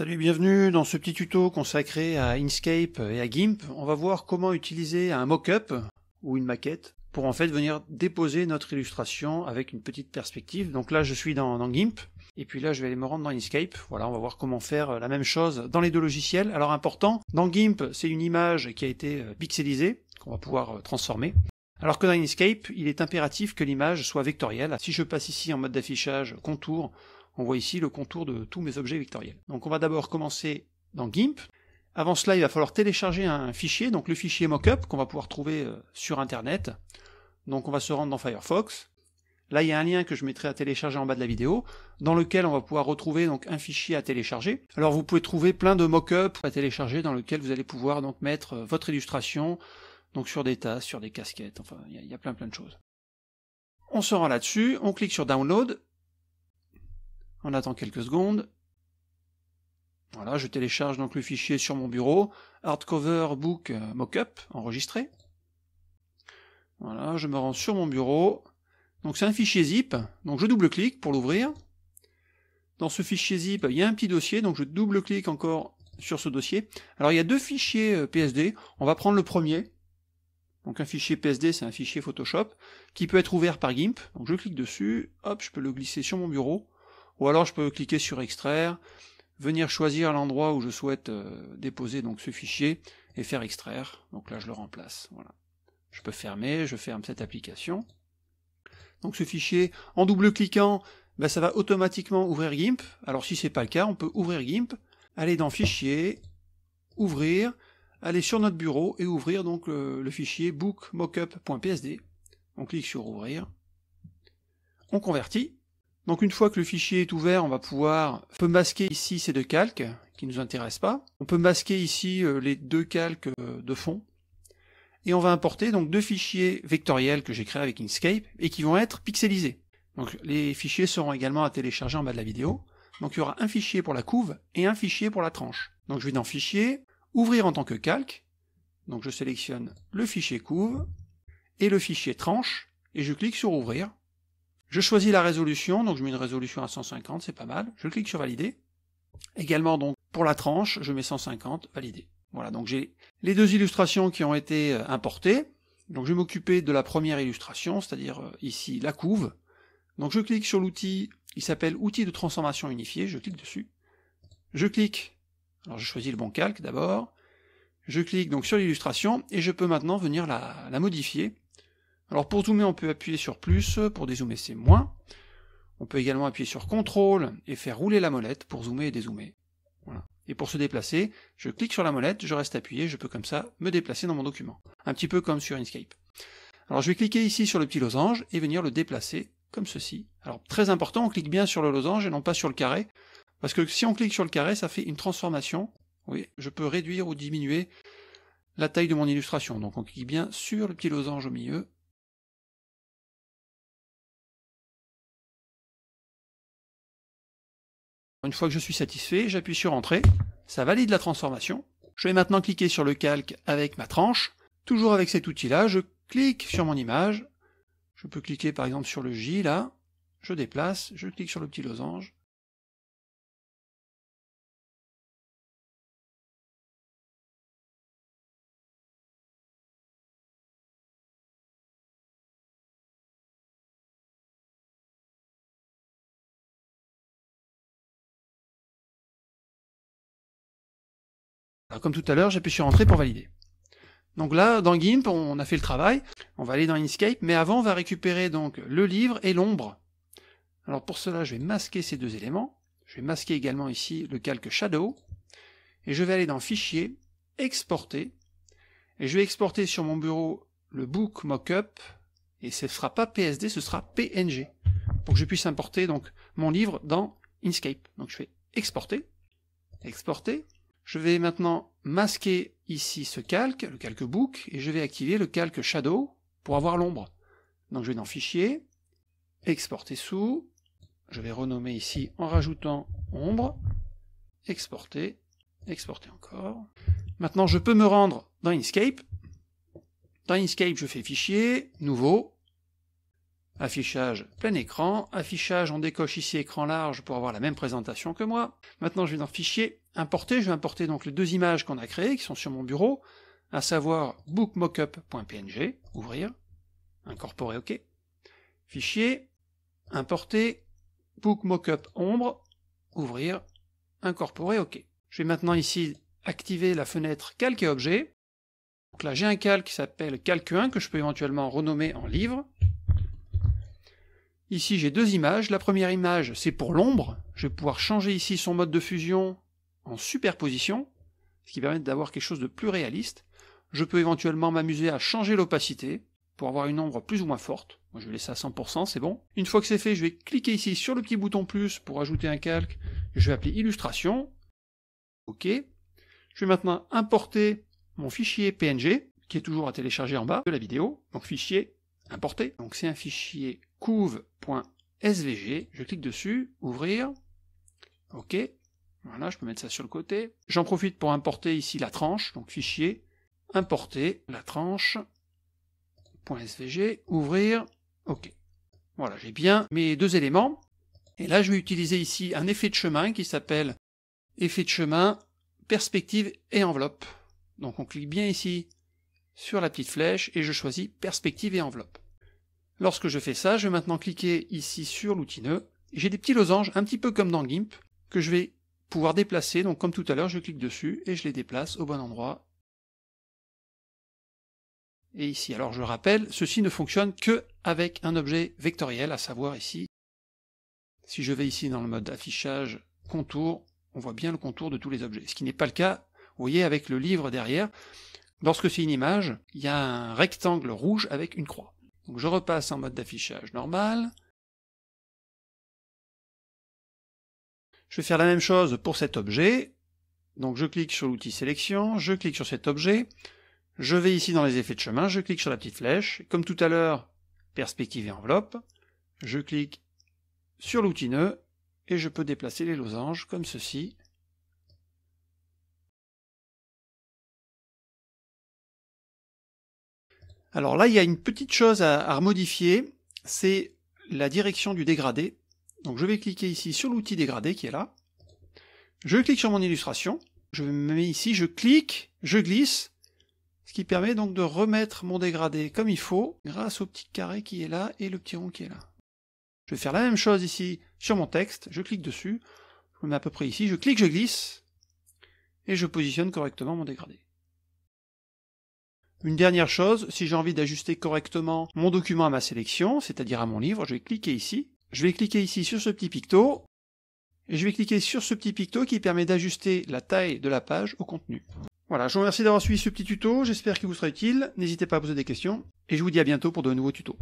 Salut, bienvenue dans ce petit tuto consacré à Inkscape et à GIMP. On va voir comment utiliser un mock-up ou une maquette pour en fait venir déposer notre illustration avec une petite perspective. Donc là, je suis dans, dans GIMP et puis là, je vais aller me rendre dans Inkscape. Voilà, on va voir comment faire euh, la même chose dans les deux logiciels. Alors important, dans GIMP, c'est une image qui a été euh, pixelisée qu'on va pouvoir euh, transformer. Alors que dans Inkscape, il est impératif que l'image soit vectorielle. Si je passe ici en mode d'affichage contour, on voit ici le contour de tous mes objets vectoriels. Donc on va d'abord commencer dans GIMP. Avant cela, il va falloir télécharger un fichier, donc le fichier mock-up qu'on va pouvoir trouver euh, sur internet. Donc on va se rendre dans Firefox. Là, il y a un lien que je mettrai à télécharger en bas de la vidéo, dans lequel on va pouvoir retrouver donc un fichier à télécharger. Alors vous pouvez trouver plein de mock-ups à télécharger dans lequel vous allez pouvoir donc mettre euh, votre illustration, donc sur des tasses, sur des casquettes, enfin il y, a plein plein de choses. On se rend là-dessus, on clique sur Download, on attend quelques secondes. Voilà, je télécharge donc le fichier sur mon bureau, hardcover book euh, mockup, enregistré. Voilà, je me rends sur mon bureau. Donc c'est un fichier zip, donc je double-clique pour l'ouvrir. Dans ce fichier zip, il y a un petit dossier, donc je double-clique encore sur ce dossier. Alors il y a deux fichiers euh, PSD, on va prendre le premier. Donc un fichier PSD, c'est un fichier Photoshop, qui peut être ouvert par GIMP. Donc je clique dessus, hop, je peux le glisser sur mon bureau. Ou alors je peux cliquer sur extraire, venir choisir l'endroit où je souhaite euh, déposer donc ce fichier et faire extraire. Donc là je le remplace. Je peux fermer, je ferme cette application. Donc ce fichier, en double-cliquant, ben, ça va automatiquement ouvrir GIMP. Alors si ce n'est pas le cas, on peut ouvrir GIMP, aller dans Fichier, ouvrir, aller sur notre bureau et ouvrir donc le, le fichier bookmockup.psd. On clique sur ouvrir, on convertit donc une fois que le fichier est ouvert, on va pouvoir peut masquer ici ces deux calques qui ne nous intéressent pas. On peut masquer ici euh, les deux calques euh, de fond. Et on va importer donc deux fichiers vectoriels que j'ai créés avec Inkscape et qui vont être pixelisés. Donc les fichiers seront également à télécharger en bas de la vidéo. Donc il y aura un fichier pour la couve et un fichier pour la tranche. Donc je vais dans Fichier, Ouvrir en tant que calque. Donc je sélectionne le fichier couve et le fichier tranche et je clique sur Ouvrir. Je choisis la résolution, donc je mets une résolution à 150, c'est pas mal. Je clique sur valider. Également donc pour la tranche, je mets 150, valider. Voilà, donc j'ai les deux illustrations qui ont été euh, importées. Donc je vais m'occuper de la première illustration, c'est-à-dire euh, ici la couve. Donc je clique sur l'outil, il s'appelle outil de transformation unifiée, je clique dessus. Je clique, alors je choisis le bon calque d'abord. Je clique donc sur l'illustration et je peux maintenant venir la modifier alors pour zoomer, on peut appuyer sur plus, pour dézoomer c'est moins. On peut également appuyer sur CTRL et faire rouler la molette pour zoomer et dézoomer. Voilà. Et pour se déplacer, je clique sur la molette, je reste appuyé, je peux comme ça me déplacer dans mon document. Un petit peu comme sur Inkscape. Alors je vais cliquer ici sur le petit losange et venir le déplacer comme ceci. Alors très important, on clique bien sur le losange et non pas sur le carré, parce que si on clique sur le carré, ça fait une transformation. Oui, je peux réduire ou diminuer la taille de mon illustration. Donc on clique bien sur le petit losange au milieu Une fois que je suis satisfait, j'appuie sur Entrée, ça valide la transformation. Je vais maintenant cliquer sur le calque avec ma tranche. Toujours avec cet outil-là, je clique sur mon image. Je peux cliquer par exemple sur le J là, je déplace, je clique sur le petit losange, comme tout à l'heure, j'appuie sur Entrée pour valider. Donc là, dans GIMP, on a fait le travail, on va aller dans Inkscape, mais avant, on va récupérer donc le livre et l'ombre. Alors pour cela, je vais masquer ces deux éléments. Je vais masquer également ici le calque Shadow. Et je vais aller dans Fichier, Exporter. Et je vais exporter sur mon bureau le book mockup. Et ce ne sera pas PSD, ce sera PNG. Pour que je puisse importer donc mon livre dans Inkscape. Donc je fais Exporter, Exporter, je vais maintenant masquer ici ce calque, le calque book, et je vais activer le calque shadow pour avoir l'ombre. Donc je vais dans Fichier, Exporter sous, je vais renommer ici en rajoutant ombre, exporter, exporter encore. Maintenant je peux me rendre dans Inkscape. Dans Inkscape je fais Fichier, Nouveau, Affichage plein écran, affichage on décoche ici écran large pour avoir la même présentation que moi. Maintenant je vais dans Fichier, importer, je vais importer donc les deux images qu'on a créées, qui sont sur mon bureau, à savoir bookmockup.png, ouvrir, incorporer OK, fichier, importer, bookmockup ombre, ouvrir, incorporer OK. Je vais maintenant ici activer la fenêtre calque et objet. là j'ai un calque qui s'appelle calque 1 que je peux éventuellement renommer en livre. Ici j'ai deux images. La première image c'est pour l'ombre. Je vais pouvoir changer ici son mode de fusion en superposition, ce qui permet d'avoir quelque chose de plus réaliste. Je peux éventuellement m'amuser à changer l'opacité pour avoir une ombre plus ou moins forte. je vais laisser à 100%, c'est bon. Une fois que c'est fait, je vais cliquer ici sur le petit bouton plus pour ajouter un calque. Je vais appeler illustration. OK. Je vais maintenant importer mon fichier PNG qui est toujours à télécharger en bas de la vidéo. Donc fichier importé. Donc c'est un fichier couve.svg. Je clique dessus, ouvrir. OK. Voilà, je peux mettre ça sur le côté. J'en profite pour importer ici la tranche, donc fichier, importer la tranche, .svg, ouvrir, ok. Voilà, j'ai bien mes deux éléments. Et là, je vais utiliser ici un effet de chemin qui s'appelle effet de chemin, perspective et enveloppe. Donc on clique bien ici sur la petite flèche et je choisis perspective et enveloppe. Lorsque je fais ça, je vais maintenant cliquer ici sur l'outil nœud. J'ai des petits losanges, un petit peu comme dans GIMP, que je vais pouvoir déplacer. Donc comme tout à l'heure, je clique dessus et je les déplace au bon endroit. Et ici, alors je rappelle, ceci ne fonctionne que un objet vectoriel, à savoir ici, si je vais ici dans le mode affichage contour, on voit bien le contour de tous les objets. Ce qui n'est pas le cas, vous voyez, avec le livre derrière. Lorsque c'est une image, il y a un rectangle rouge avec une croix. Donc je repasse en mode d'affichage normal, Je vais faire la même chose pour cet objet. Donc je clique sur l'outil sélection, je clique sur cet objet, je vais ici dans les effets de chemin, je clique sur la petite flèche, comme tout à l'heure, perspective et enveloppe, je clique sur l'outil nœud, et je peux déplacer les losanges comme ceci. Alors là, il y a une petite chose à, à modifier, c'est la direction du dégradé. Donc je vais cliquer ici sur l'outil dégradé qui est là. Je clique sur mon illustration. Je me mets ici, je clique, je glisse. Ce qui permet donc de remettre mon dégradé comme il faut grâce au petit carré qui est là et le petit rond qui est là. Je vais faire la même chose ici sur mon texte. Je clique dessus. Je me mets à peu près ici. Je clique, je glisse. Et je positionne correctement mon dégradé. Une dernière chose, si j'ai envie d'ajuster correctement mon document à ma sélection, c'est-à-dire à mon livre, je vais cliquer ici, je vais cliquer ici sur ce petit picto, et je vais cliquer sur ce petit picto qui permet d'ajuster la taille de la page au contenu. Voilà, je vous remercie d'avoir suivi ce petit tuto, j'espère qu'il vous sera utile, n'hésitez pas à poser des questions, et je vous dis à bientôt pour de nouveaux tutos.